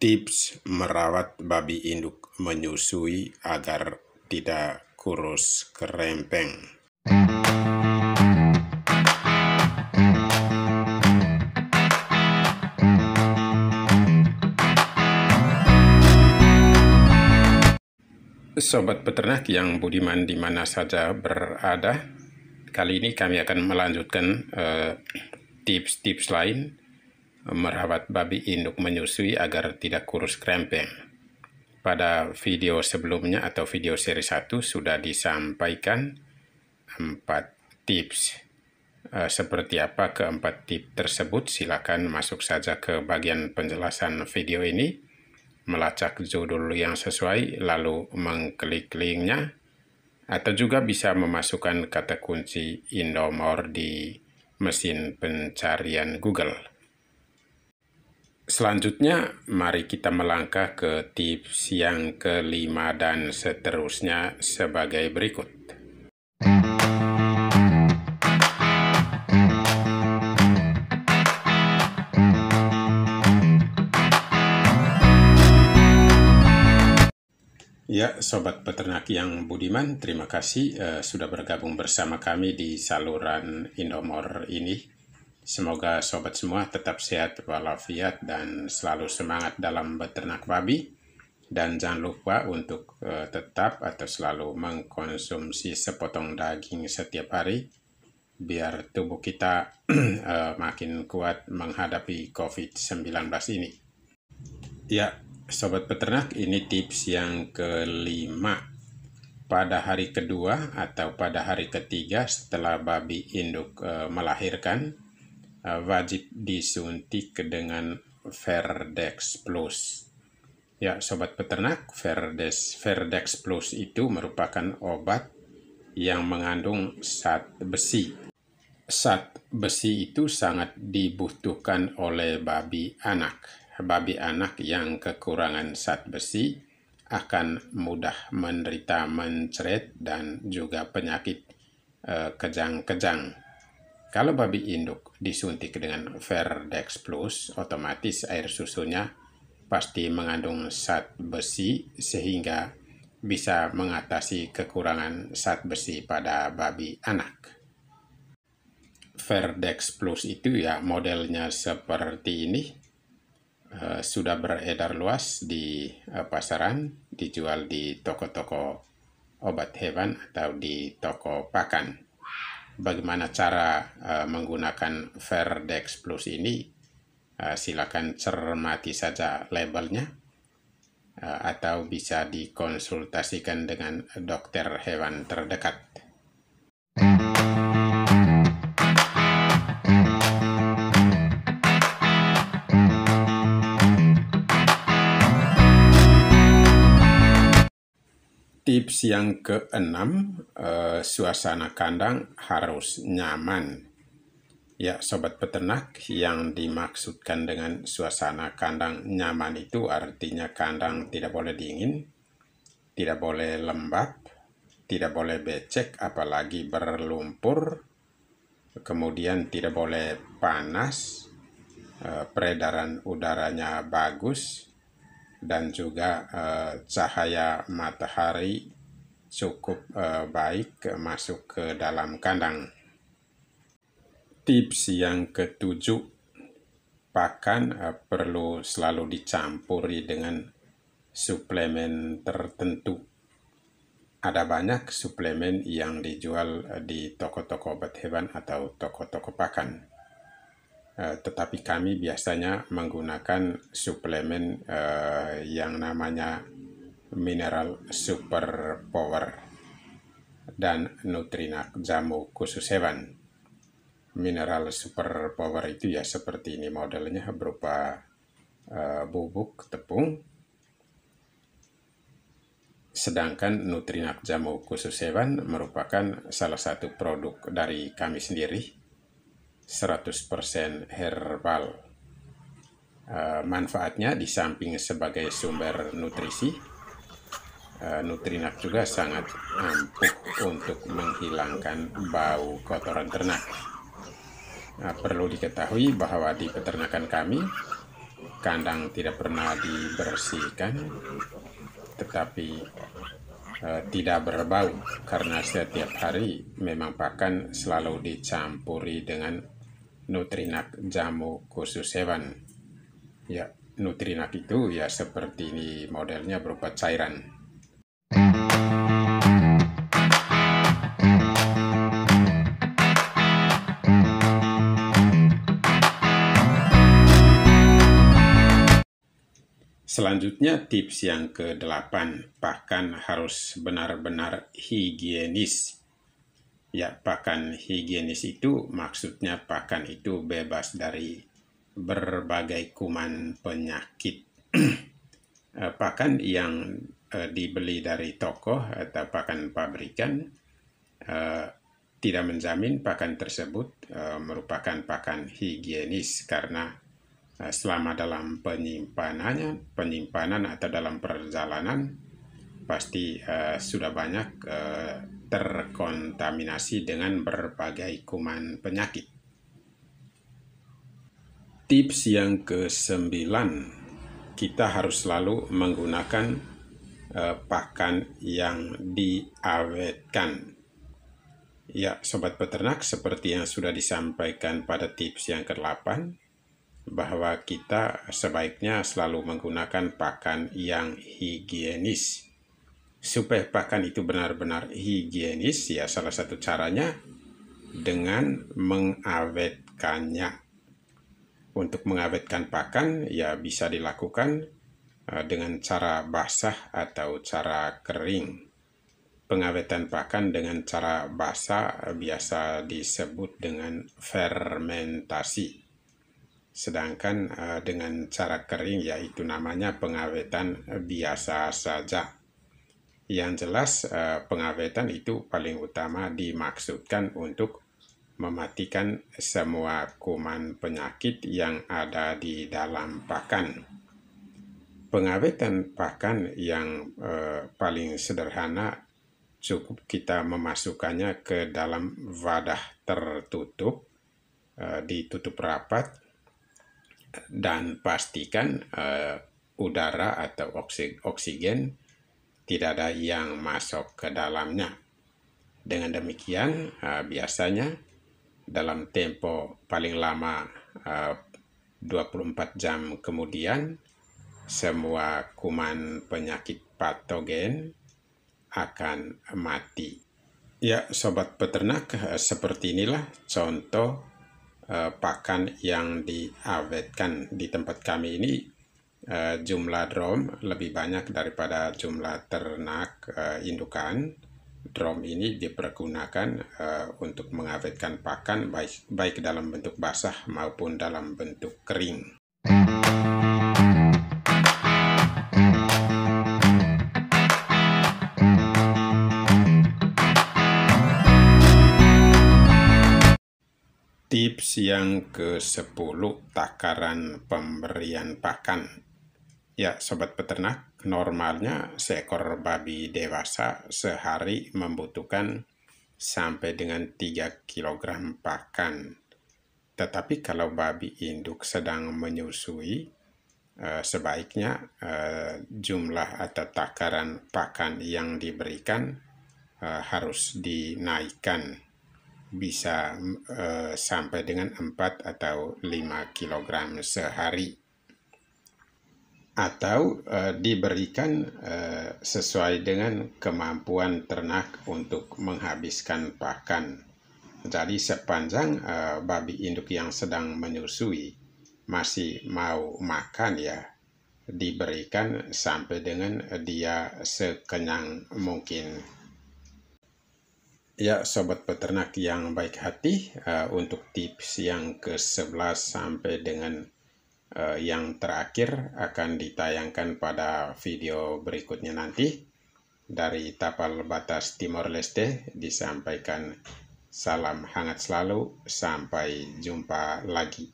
Tips merawat babi induk menyusui agar tidak kurus kerempeng. Sobat peternak yang budiman di mana saja berada, kali ini kami akan melanjutkan eh, tips-tips uh, tips -tips lain merawat babi induk menyusui agar tidak kurus krempeng. Pada video sebelumnya atau video seri 1 sudah disampaikan 4 tips. Eh, seperti apa keempat tips tersebut? Silakan masuk saja ke bagian penjelasan video ini. Melacak judul yang sesuai lalu mengklik linknya. Atau juga bisa memasukkan kata kunci Indomor di mesin pencarian Google. Selanjutnya, mari kita melangkah ke tips yang kelima dan seterusnya sebagai berikut. Ya, sobat peternak yang budiman, terima kasih eh, sudah bergabung bersama kami di saluran Indomor ini. Semoga sobat semua tetap sehat walafiat dan selalu semangat dalam beternak babi. Dan jangan lupa untuk uh, tetap atau selalu mengkonsumsi sepotong daging setiap hari biar tubuh kita uh, makin kuat menghadapi COVID-19 ini. Ya, sobat peternak, ini tips yang kelima. Pada hari kedua atau pada hari ketiga setelah babi induk uh, melahirkan, Eh, wajib disuntik dengan Verdex Plus. Ya, sobat peternak, Verdex, Verdex Plus itu merupakan obat yang mengandung zat besi. Zat besi itu sangat dibutuhkan oleh babi anak. Babi anak yang kekurangan zat besi akan mudah menderita mencret dan juga penyakit kejang eh, kejang-kejang. Kalau babi induk disuntik dengan Verdex Plus, otomatis air susunya pasti mengandung zat besi sehingga bisa mengatasi kekurangan zat besi pada babi anak. Verdex Plus itu ya modelnya seperti ini. Eh, sudah beredar luas di eh, pasaran, dijual di toko-toko obat hewan atau di toko pakan bagaimana cara uh, menggunakan Verdex Plus ini, uh, silakan cermati saja labelnya uh, atau bisa dikonsultasikan dengan dokter hewan terdekat. Tips yang keenam, eh, suasana kandang harus nyaman. Ya, sobat peternak, yang dimaksudkan dengan suasana kandang nyaman itu artinya kandang tidak boleh dingin, tidak boleh lembab, tidak boleh becek, apalagi berlumpur, kemudian tidak boleh panas, eh, peredaran udaranya bagus, dan juga uh, cahaya matahari cukup uh, baik masuk ke dalam kandang. Tips yang ketujuh, pakan uh, perlu selalu dicampuri dengan suplemen tertentu. Ada banyak suplemen yang dijual di toko-toko obat hewan atau toko-toko pakan Eh, tetapi kami biasanya menggunakan suplemen eh, yang namanya mineral super power dan nutrinak jamu khusus hewan. Mineral super power itu ya seperti ini modelnya berupa eh, bubuk tepung. Sedangkan nutrinak jamu khusus hewan merupakan salah satu produk dari kami sendiri 100% herbal. Eh, manfaatnya di samping sebagai sumber nutrisi, eh, Nutrinak juga sangat ampuh untuk menghilangkan bau kotoran ternak. Nah, perlu diketahui bahwa di peternakan kami, kandang tidak pernah dibersihkan, tetapi eh, tidak berbau karena setiap hari memang pakan selalu dicampuri dengan Nutrinak jamu khusus hewan. Ya, Nutrinak itu ya seperti ini modelnya berupa cairan. Selanjutnya tips yang ke-8, bahkan harus benar-benar higienis ya pakan higienis itu maksudnya pakan itu bebas dari berbagai kuman penyakit eh, pakan yang eh, dibeli dari toko atau pakan pabrikan eh, tidak menjamin pakan tersebut merupakan pakan higienis karena selama dalam penyimpanannya penyimpanan atau dalam perjalanan pasti uh, sudah banyak uh, terkontaminasi dengan berbagai kuman penyakit. Tips yang ke sembilan kita harus selalu menggunakan uh, pakan yang diawetkan. Ya, sobat peternak, seperti yang sudah disampaikan pada tips yang ke-8, bahwa kita sebaiknya selalu menggunakan pakan yang higienis supaya pakan itu benar-benar higienis ya salah satu caranya dengan mengawetkannya untuk mengawetkan pakan ya bisa dilakukan e, dengan cara basah atau cara kering pengawetan pakan dengan cara basah biasa disebut dengan fermentasi sedangkan e, dengan cara kering yaitu namanya pengawetan biasa saja yang jelas eh, pengawetan itu paling utama dimaksudkan untuk mematikan semua kuman penyakit yang ada di dalam pakan. Pengawetan pakan yang eh, paling sederhana cukup kita memasukkannya ke dalam wadah tertutup, eh, ditutup rapat, dan pastikan udara atau oksigen tidak ada yang masuk ke dalamnya. Dengan demikian, eh, biasanya dalam tempo paling lama 24 eh, jam kemudian, semua kuman penyakit patogen akan mati. Ya, sobat peternak, eh, seperti inilah contoh pakan yang diawetkan di tempat kami ini Eh, jumlah drom lebih banyak daripada jumlah ternak eh, indukan. Drom ini dipergunakan eh, untuk mengawetkan pakan baik baik dalam bentuk basah maupun dalam bentuk kering. Tips yang ke-10 takaran pemberian pakan Ya, sobat peternak, normalnya seekor babi dewasa sehari membutuhkan sampai dengan 3 kg pakan. Tetapi kalau babi induk sedang menyusui, eh, sebaiknya eh, jumlah atau takaran pakan yang diberikan eh, harus dinaikkan bisa sampai dengan 4 atau 5 kg sehari atau uh, diberikan uh, sesuai dengan kemampuan ternak untuk menghabiskan pakan. Jadi sepanjang uh, babi induk yang sedang menyusui masih mau makan ya diberikan sampai dengan dia sekenyang mungkin. Ya sobat peternak yang baik hati uh, untuk tips yang ke-11 sampai dengan Eh, yang terakhir akan ditayangkan pada video berikutnya nanti dari tapal batas Timor Leste disampaikan salam hangat selalu sampai jumpa lagi